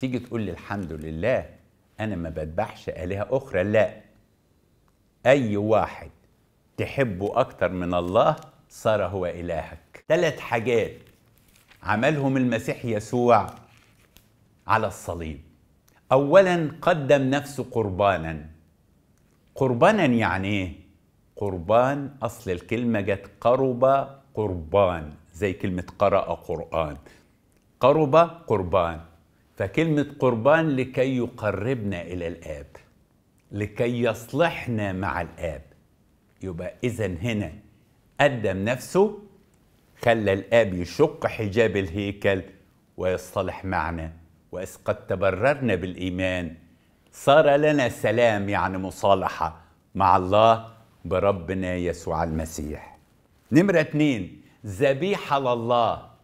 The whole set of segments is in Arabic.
تيجي تقول لي الحمد لله انا ما بذبحش الهه اخرى لا اي واحد تحبه اكتر من الله صار هو الهك ثلاث حاجات عملهم المسيح يسوع على الصليب اولا قدم نفسه قربانا قربانا يعني ايه قربان اصل الكلمه جت قرب قربان زي كلمه قرأ قرآن قرب قربان فكلمة قربان لكي يقربنا إلى الآب لكي يصلحنا مع الآب يبقى إذا هنا قدم نفسه خلى الآب يشق حجاب الهيكل ويصطلح معنا وإذ قد تبررنا بالإيمان صار لنا سلام يعني مصالحة مع الله بربنا يسوع المسيح نمرة اتنين ذبيحة لله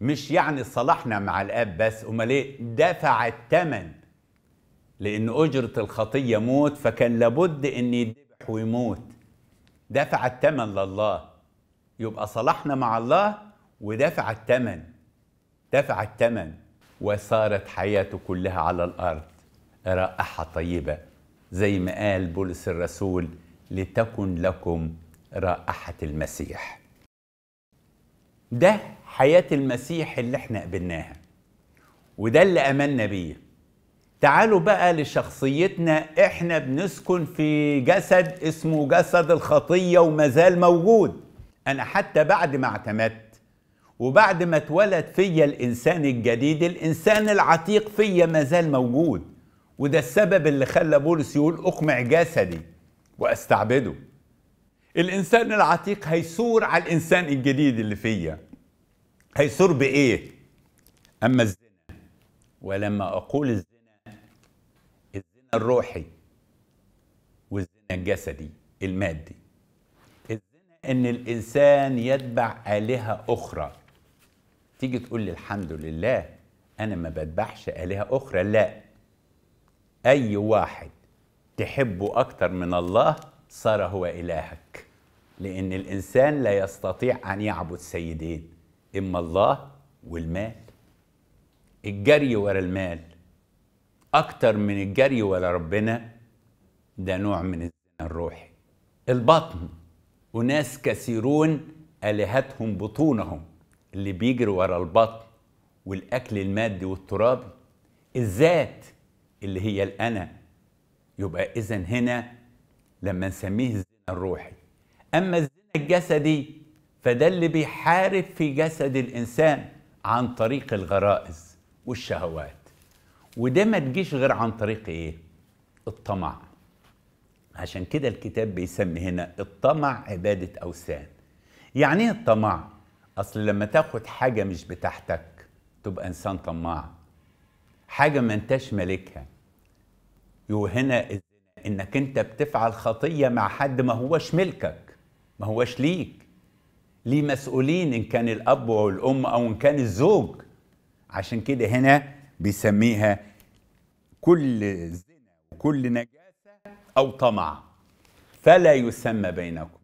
مش يعني صلاحنا مع الاب بس امال ايه دفع الثمن لان اجره الخطيه موت فكان لابد ان يذبح ويموت دفع الثمن لله يبقى صلاحنا مع الله ودفع الثمن دفع الثمن وصارت حياته كلها على الارض رائحه طيبه زي ما قال بولس الرسول لتكن لكم رائحه المسيح ده حياة المسيح اللي احنا قبلناها وده اللي أمنا بيه تعالوا بقى لشخصيتنا احنا بنسكن في جسد اسمه جسد الخطية ومازال موجود أنا حتى بعد ما اعتمدت وبعد ما اتولد فيا الإنسان الجديد الإنسان العتيق فيا مازال موجود وده السبب اللي خلى بولس يقول أقمع جسدي وأستعبده الانسان العتيق هيثور على الانسان الجديد اللي فيا هيثور بايه اما الزنا ولما اقول الزنا الزنا الروحي والزنا الجسدي المادي الزنا ان الانسان يتبع الهه اخرى تيجي تقول لي الحمد لله انا ما بتبعش الهه اخرى لا اي واحد تحبه اكتر من الله صار هو الهك لأن الإنسان لا يستطيع أن يعبد سيدين إما الله والمال الجري ورا المال أكتر من الجري ورا ربنا ده نوع من الزنا الروحي البطن أناس كثيرون آلهتهم بطونهم اللي بيجري ورا البطن والأكل المادي والترابي الذات اللي هي الأنا يبقى إذا هنا لما نسميه الزنا الروحي أما الزنا الجسدي فده اللي بيحارب في جسد الإنسان عن طريق الغرائز والشهوات وده ما تجيش غير عن طريق إيه؟ الطمع عشان كده الكتاب بيسمي هنا الطمع عبادة أوثان يعني إيه الطمع؟ أصل لما تاخد حاجة مش بتاعتك تبقى إنسان طماع حاجة ما انتش مالكها وهنا انك انت بتفعل خطية مع حد ما هوش ملكك ما هواش ليك ليه مسؤولين ان كان الاب او الام او ان كان الزوج عشان كده هنا بيسميها كل زنا وكل نجاسه او طمع فلا يسمى بينكم